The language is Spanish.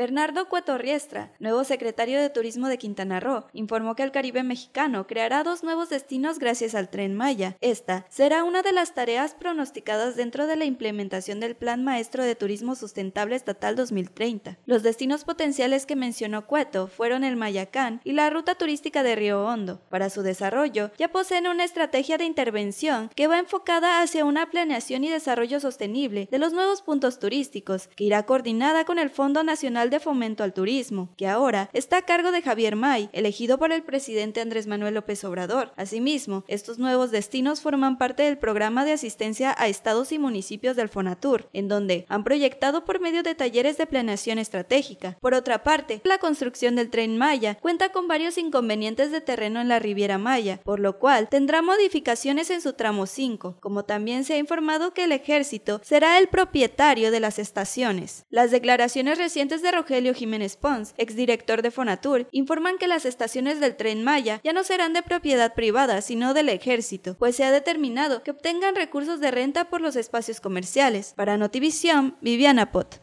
Bernardo Riestra, nuevo secretario de Turismo de Quintana Roo, informó que el Caribe mexicano creará dos nuevos destinos gracias al tren Maya. Esta será una de las tareas pronosticadas dentro de la implementación del Plan Maestro de Turismo Sustentable Estatal 2030. Los destinos potenciales que mencionó Cueto fueron el Mayacán y la ruta turística de Río Hondo. Para su desarrollo, ya poseen una estrategia de intervención que va enfocada hacia una planeación y desarrollo sostenible de los nuevos puntos turísticos, que irá coordinada con el Fondo Nacional de Fomento al Turismo, que ahora está a cargo de Javier May, elegido por el presidente Andrés Manuel López Obrador. Asimismo, estos nuevos destinos forman parte del programa de asistencia a estados y municipios del Fonatur, en donde han proyectado por medio de talleres de planeación estratégica. Por otra parte, la construcción del tren Maya cuenta con varios inconvenientes de terreno en la Riviera Maya, por lo cual tendrá modificaciones en su tramo 5, como también se ha informado que el ejército será el propietario de las estaciones. Las declaraciones recientes de Rogelio Jiménez Pons, exdirector de Fonatur, informan que las estaciones del tren Maya ya no serán de propiedad privada, sino del ejército, pues se ha determinado que obtengan recursos de renta por los espacios comerciales. Para Notivisión, Viviana Pot.